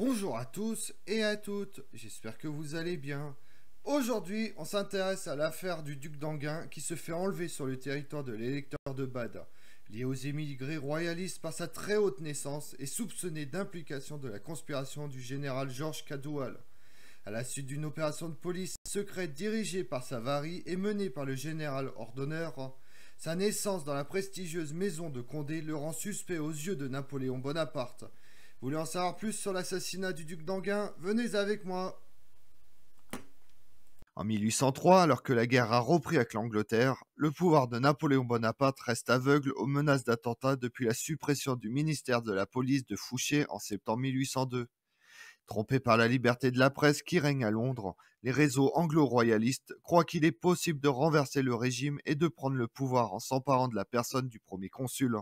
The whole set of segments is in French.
Bonjour à tous et à toutes, j'espère que vous allez bien. Aujourd'hui, on s'intéresse à l'affaire du duc d'Anguin qui se fait enlever sur le territoire de l'électeur de Bade, lié aux émigrés royalistes par sa très haute naissance et soupçonné d'implication de la conspiration du général Georges Cadoual. À la suite d'une opération de police secrète dirigée par Savary et menée par le général ordonneur, sa naissance dans la prestigieuse maison de Condé le rend suspect aux yeux de Napoléon Bonaparte, Voulez en savoir plus sur l'assassinat du duc d'Anguin Venez avec moi En 1803, alors que la guerre a repris avec l'Angleterre, le pouvoir de Napoléon Bonaparte reste aveugle aux menaces d'attentats depuis la suppression du ministère de la police de Fouché en septembre 1802. Trompé par la liberté de la presse qui règne à Londres, les réseaux anglo-royalistes croient qu'il est possible de renverser le régime et de prendre le pouvoir en s'emparant de la personne du premier consul.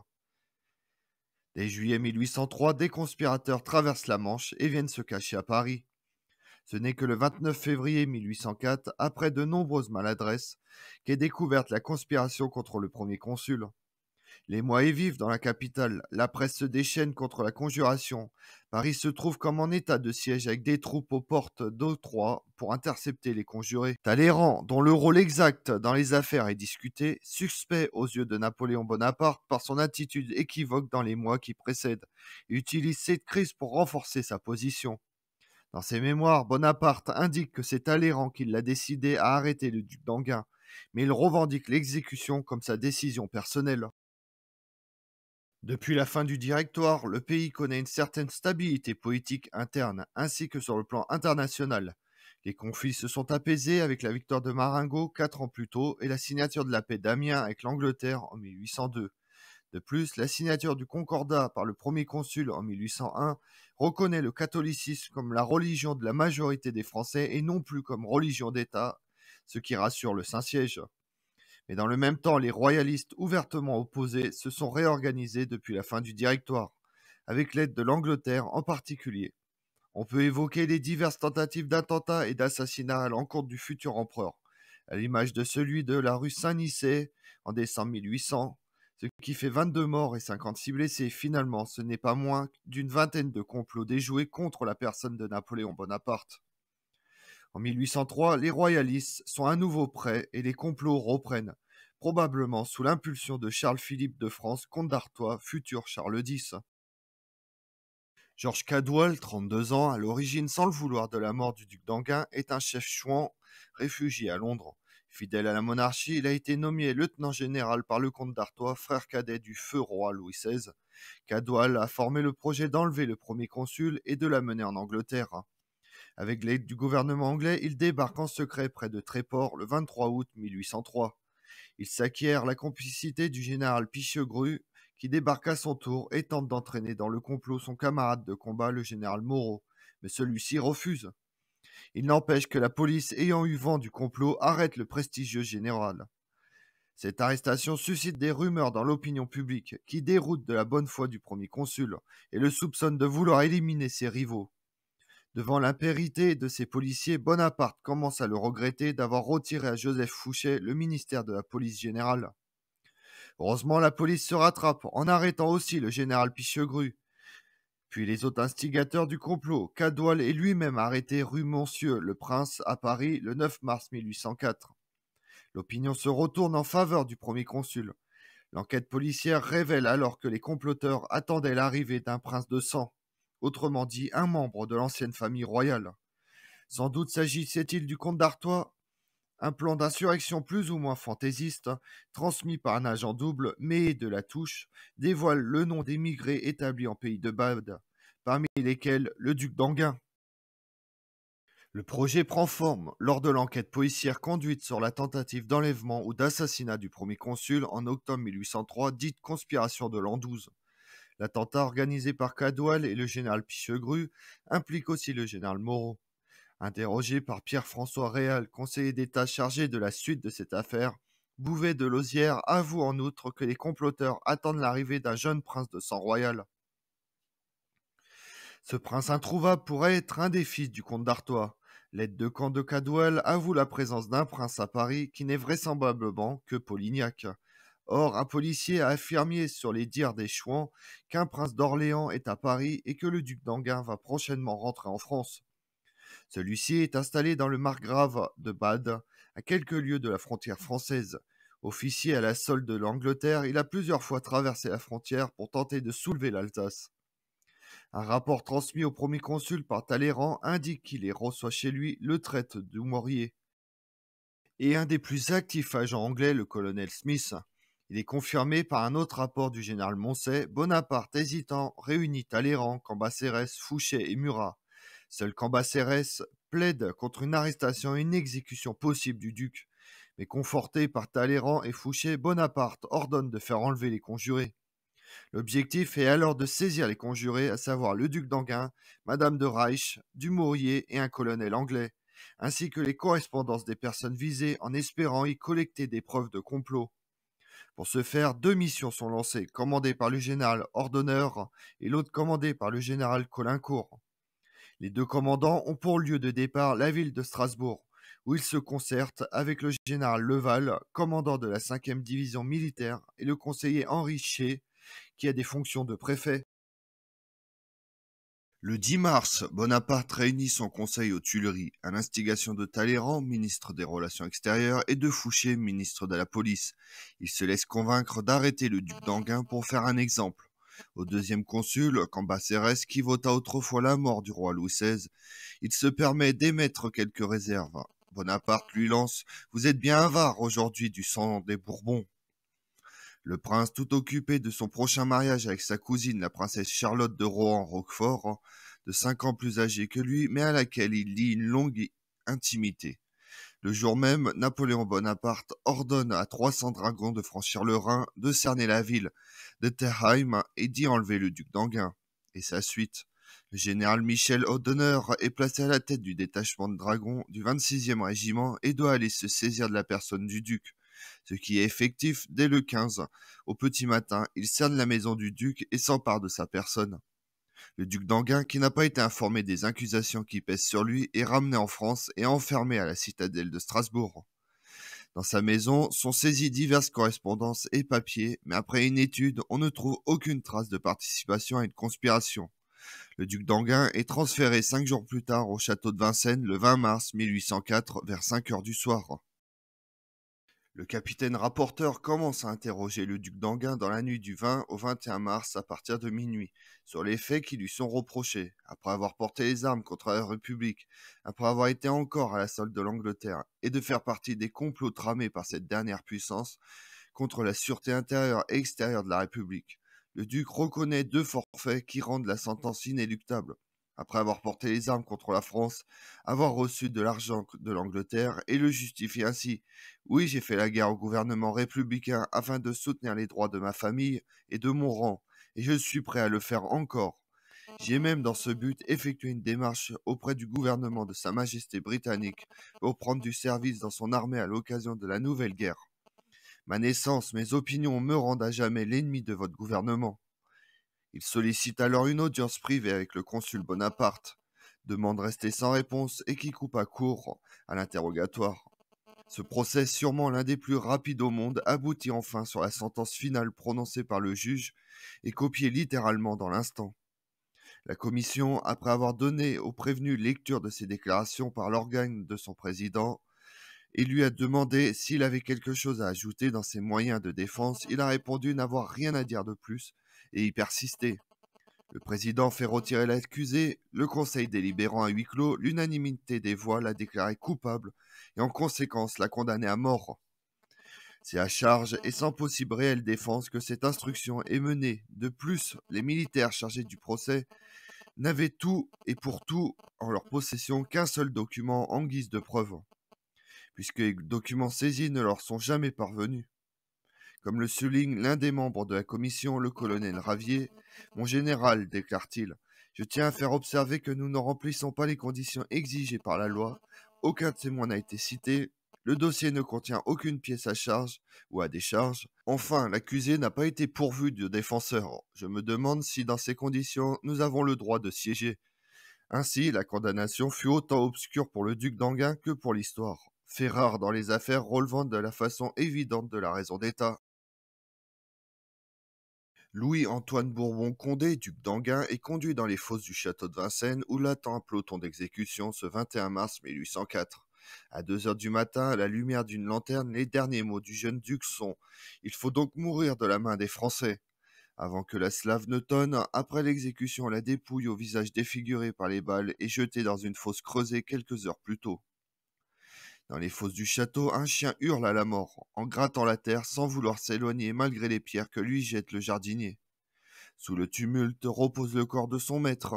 Dès juillet 1803, des conspirateurs traversent la Manche et viennent se cacher à Paris. Ce n'est que le 29 février 1804, après de nombreuses maladresses, qu'est découverte la conspiration contre le premier consul. Les mois vivent dans la capitale, la presse se déchaîne contre la conjuration. Paris se trouve comme en état de siège avec des troupes aux portes 3 pour intercepter les conjurés. Talleyrand, dont le rôle exact dans les affaires est discuté, suspect aux yeux de Napoléon Bonaparte par son attitude équivoque dans les mois qui précèdent, utilise cette crise pour renforcer sa position. Dans ses mémoires, Bonaparte indique que c'est Talleyrand qui l'a décidé à arrêter le duc d'Anguin, mais il revendique l'exécution comme sa décision personnelle. Depuis la fin du Directoire, le pays connaît une certaine stabilité politique interne ainsi que sur le plan international. Les conflits se sont apaisés avec la victoire de Marengo quatre ans plus tôt et la signature de la paix d'Amiens avec l'Angleterre en 1802. De plus, la signature du Concordat par le premier consul en 1801 reconnaît le catholicisme comme la religion de la majorité des Français et non plus comme religion d'État, ce qui rassure le Saint-Siège. Mais dans le même temps, les royalistes ouvertement opposés se sont réorganisés depuis la fin du Directoire, avec l'aide de l'Angleterre en particulier. On peut évoquer les diverses tentatives d'attentats et d'assassinats à l'encontre du futur empereur, à l'image de celui de la rue saint nicé en décembre 1800, ce qui fait 22 morts et 56 blessés. Finalement, ce n'est pas moins d'une vingtaine de complots déjoués contre la personne de Napoléon Bonaparte. En 1803, les royalistes sont à nouveau prêts et les complots reprennent, probablement sous l'impulsion de Charles-Philippe de France, comte d'Artois, futur Charles X. Georges Cadoual, 32 ans, à l'origine sans le vouloir de la mort du duc d'Anguin, est un chef chouan réfugié à Londres. Fidèle à la monarchie, il a été nommé lieutenant général par le comte d'Artois, frère cadet du feu roi Louis XVI. Cadoual a formé le projet d'enlever le premier consul et de l'amener en Angleterre. Avec l'aide du gouvernement anglais, il débarque en secret près de Tréport le 23 août 1803. Il s'acquiert la complicité du général Pichegru, qui débarque à son tour et tente d'entraîner dans le complot son camarade de combat, le général Moreau, mais celui-ci refuse. Il n'empêche que la police, ayant eu vent du complot, arrête le prestigieux général. Cette arrestation suscite des rumeurs dans l'opinion publique, qui déroute de la bonne foi du premier consul et le soupçonne de vouloir éliminer ses rivaux. Devant l'impérité de ses policiers, Bonaparte commence à le regretter d'avoir retiré à Joseph Fouché le ministère de la police générale. Heureusement, la police se rattrape en arrêtant aussi le général Pichegru. Puis les autres instigateurs du complot, Cadoual et lui-même arrêté rue Monsieur le Prince à Paris le 9 mars 1804. L'opinion se retourne en faveur du premier consul. L'enquête policière révèle alors que les comploteurs attendaient l'arrivée d'un prince de sang autrement dit un membre de l'ancienne famille royale. Sans doute s'agissait-il du comte d'Artois, un plan d'insurrection plus ou moins fantaisiste, transmis par un agent double, mais de la touche, dévoile le nom d'émigrés établis en pays de Bade, parmi lesquels le duc d'Anguin. Le projet prend forme lors de l'enquête policière conduite sur la tentative d'enlèvement ou d'assassinat du premier consul en octobre 1803, dite conspiration de l'an 12. L'attentat organisé par Cadouel et le général Pichegru implique aussi le général Moreau. Interrogé par Pierre-François Réal, conseiller d'État chargé de la suite de cette affaire, Bouvet de Lozière avoue en outre que les comploteurs attendent l'arrivée d'un jeune prince de sang royal. Ce prince introuvable pourrait être un des fils du comte d'Artois. L'aide de camp de Cadouel avoue la présence d'un prince à Paris qui n'est vraisemblablement que Polignac. Or, un policier a affirmé sur les dires des Chouans qu'un prince d'Orléans est à Paris et que le duc d'Anguin va prochainement rentrer en France. Celui-ci est installé dans le margrave de Bade, à quelques lieues de la frontière française. Officier à la solde de l'Angleterre, il a plusieurs fois traversé la frontière pour tenter de soulever l'Alsace. Un rapport transmis au premier consul par Talleyrand indique qu'il y reçoit chez lui le traite du Maurier. Et un des plus actifs agents anglais, le colonel Smith, il est confirmé par un autre rapport du général Moncey, Bonaparte hésitant réunit Talleyrand, Cambacérès, Fouché et Murat. Seul Cambacérès plaide contre une arrestation et une exécution possible du duc. Mais conforté par Talleyrand et Fouché, Bonaparte ordonne de faire enlever les conjurés. L'objectif est alors de saisir les conjurés, à savoir le duc d'Anguin, Madame de Reich, Dumouriez et un colonel anglais, ainsi que les correspondances des personnes visées en espérant y collecter des preuves de complot. Pour ce faire, deux missions sont lancées, commandées par le général Ordonneur et l'autre commandée par le général Colincourt. Les deux commandants ont pour lieu de départ la ville de Strasbourg, où ils se concertent avec le général Leval, commandant de la 5e division militaire, et le conseiller Henri Ché, qui a des fonctions de préfet, le 10 mars, Bonaparte réunit son conseil aux Tuileries, à l'instigation de Talleyrand, ministre des Relations extérieures, et de Fouché, ministre de la Police. Il se laisse convaincre d'arrêter le duc d'Anguin pour faire un exemple. Au deuxième consul, Cambacérès, qui vota autrefois la mort du roi Louis XVI, il se permet d'émettre quelques réserves. Bonaparte lui lance Vous êtes bien avare aujourd'hui du sang des Bourbons. Le prince, tout occupé de son prochain mariage avec sa cousine, la princesse Charlotte de Rohan-Roquefort, hein, de cinq ans plus âgée que lui, mais à laquelle il lie une longue intimité. Le jour même, Napoléon Bonaparte ordonne à 300 dragons de franchir le Rhin, de cerner la ville de Terheim hein, et d'y enlever le duc d'Anguin et sa suite. Le général Michel O'Donner est placé à la tête du détachement de dragons du 26e régiment et doit aller se saisir de la personne du duc ce qui est effectif dès le 15. Au petit matin, il cerne la maison du duc et s'empare de sa personne. Le duc d'Anguin, qui n'a pas été informé des accusations qui pèsent sur lui, est ramené en France et enfermé à la citadelle de Strasbourg. Dans sa maison sont saisies diverses correspondances et papiers, mais après une étude, on ne trouve aucune trace de participation à une conspiration. Le duc d'Anguin est transféré cinq jours plus tard au château de Vincennes le 20 mars 1804 vers 5 heures du soir. Le capitaine rapporteur commence à interroger le duc d'Anguin dans la nuit du 20 au 21 mars à partir de minuit sur les faits qui lui sont reprochés, après avoir porté les armes contre la République, après avoir été encore à la solde de l'Angleterre et de faire partie des complots tramés par cette dernière puissance contre la sûreté intérieure et extérieure de la République. Le duc reconnaît deux forfaits qui rendent la sentence inéluctable après avoir porté les armes contre la France, avoir reçu de l'argent de l'Angleterre, et le justifie ainsi. Oui, j'ai fait la guerre au gouvernement républicain afin de soutenir les droits de ma famille et de mon rang, et je suis prêt à le faire encore. J'ai même dans ce but effectué une démarche auprès du gouvernement de Sa Majesté britannique pour prendre du service dans son armée à l'occasion de la nouvelle guerre. Ma naissance, mes opinions me rendent à jamais l'ennemi de votre gouvernement. Il sollicite alors une audience privée avec le consul Bonaparte, demande restée sans réponse et qui coupe à court à l'interrogatoire. Ce procès, sûrement l'un des plus rapides au monde, aboutit enfin sur la sentence finale prononcée par le juge et copiée littéralement dans l'instant. La commission, après avoir donné au prévenu lecture de ses déclarations par l'organe de son président, et lui a demandé s'il avait quelque chose à ajouter dans ses moyens de défense, il a répondu n'avoir rien à dire de plus et y persister. Le président fait retirer l'accusé, le conseil délibérant à huis clos, l'unanimité des voix l'a déclaré coupable et en conséquence l'a condamné à mort. C'est à charge et sans possible réelle défense que cette instruction est menée. De plus, les militaires chargés du procès n'avaient tout et pour tout en leur possession qu'un seul document en guise de preuve, puisque les documents saisis ne leur sont jamais parvenus. Comme le souligne l'un des membres de la commission, le colonel Ravier, mon général, déclare-t-il, je tiens à faire observer que nous ne remplissons pas les conditions exigées par la loi, aucun témoin n'a été cité, le dossier ne contient aucune pièce à charge ou à décharge, enfin l'accusé n'a pas été pourvu de défenseur. Je me demande si dans ces conditions nous avons le droit de siéger. Ainsi, la condamnation fut autant obscure pour le duc d'Anguin que pour l'histoire, fait rare dans les affaires relevant de la façon évidente de la raison d'État. Louis-Antoine Bourbon-Condé, duc d'Anguin, est conduit dans les fosses du château de Vincennes où l'attend un peloton d'exécution ce 21 mars 1804. À deux heures du matin, à la lumière d'une lanterne, les derniers mots du jeune duc sont Il faut donc mourir de la main des Français. Avant que la slave ne tonne, après l'exécution, la dépouille au visage défiguré par les balles et jetée dans une fosse creusée quelques heures plus tôt. Dans les fosses du château, un chien hurle à la mort, en grattant la terre sans vouloir s'éloigner malgré les pierres que lui jette le jardinier. Sous le tumulte repose le corps de son maître.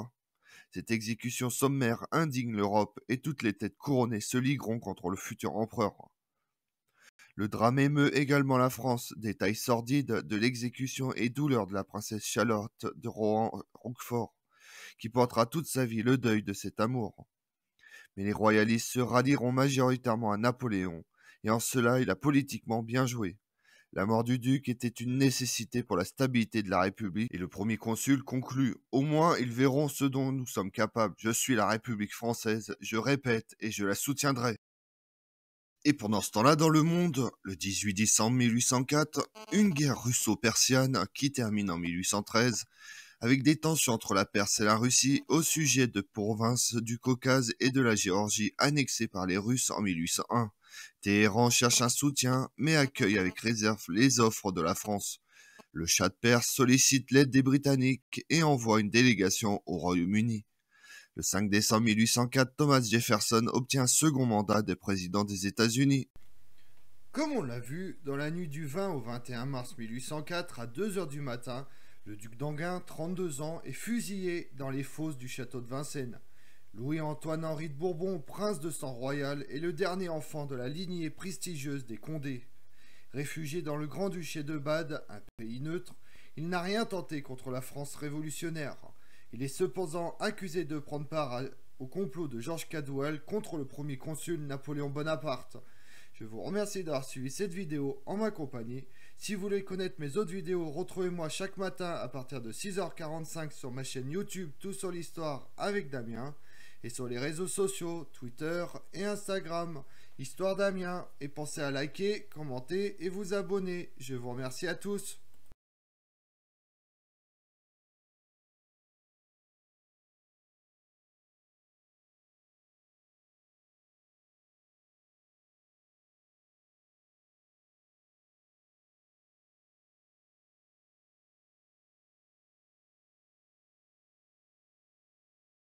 Cette exécution sommaire indigne l'Europe et toutes les têtes couronnées se ligueront contre le futur empereur. Le drame émeut également la France, détail sordide de l'exécution et douleur de la princesse Charlotte de rohan roquefort qui portera toute sa vie le deuil de cet amour. Mais les royalistes se rallieront majoritairement à Napoléon, et en cela il a politiquement bien joué. La mort du duc était une nécessité pour la stabilité de la République, et le premier consul conclut Au moins ils verront ce dont nous sommes capables. Je suis la République française, je répète, et je la soutiendrai. Et pendant ce temps-là, dans le monde, le 18 décembre 1804, une guerre russo persienne qui termine en 1813 avec des tensions entre la Perse et la Russie au sujet de provinces du Caucase et de la Géorgie annexées par les Russes en 1801. Téhéran cherche un soutien, mais accueille avec réserve les offres de la France. Le chat de Perse sollicite l'aide des Britanniques et envoie une délégation au Royaume-Uni. Le 5 décembre 1804, Thomas Jefferson obtient un second mandat de président des États-Unis. Comme on l'a vu, dans la nuit du 20 au 21 mars 1804, à 2 heures du matin, le duc d'Anguin, 32 ans, est fusillé dans les fosses du château de Vincennes. Louis-Antoine-Henri de Bourbon, prince de sang royal, est le dernier enfant de la lignée prestigieuse des Condés. Réfugié dans le Grand-Duché de Bade, un pays neutre, il n'a rien tenté contre la France révolutionnaire. Il est cependant accusé de prendre part au complot de Georges Cadouel contre le premier consul Napoléon Bonaparte. Je vous remercie d'avoir suivi cette vidéo en ma compagnie. Si vous voulez connaître mes autres vidéos, retrouvez-moi chaque matin à partir de 6h45 sur ma chaîne YouTube Tout sur l'Histoire avec Damien et sur les réseaux sociaux Twitter et Instagram Histoire Damien. Et pensez à liker, commenter et vous abonner. Je vous remercie à tous.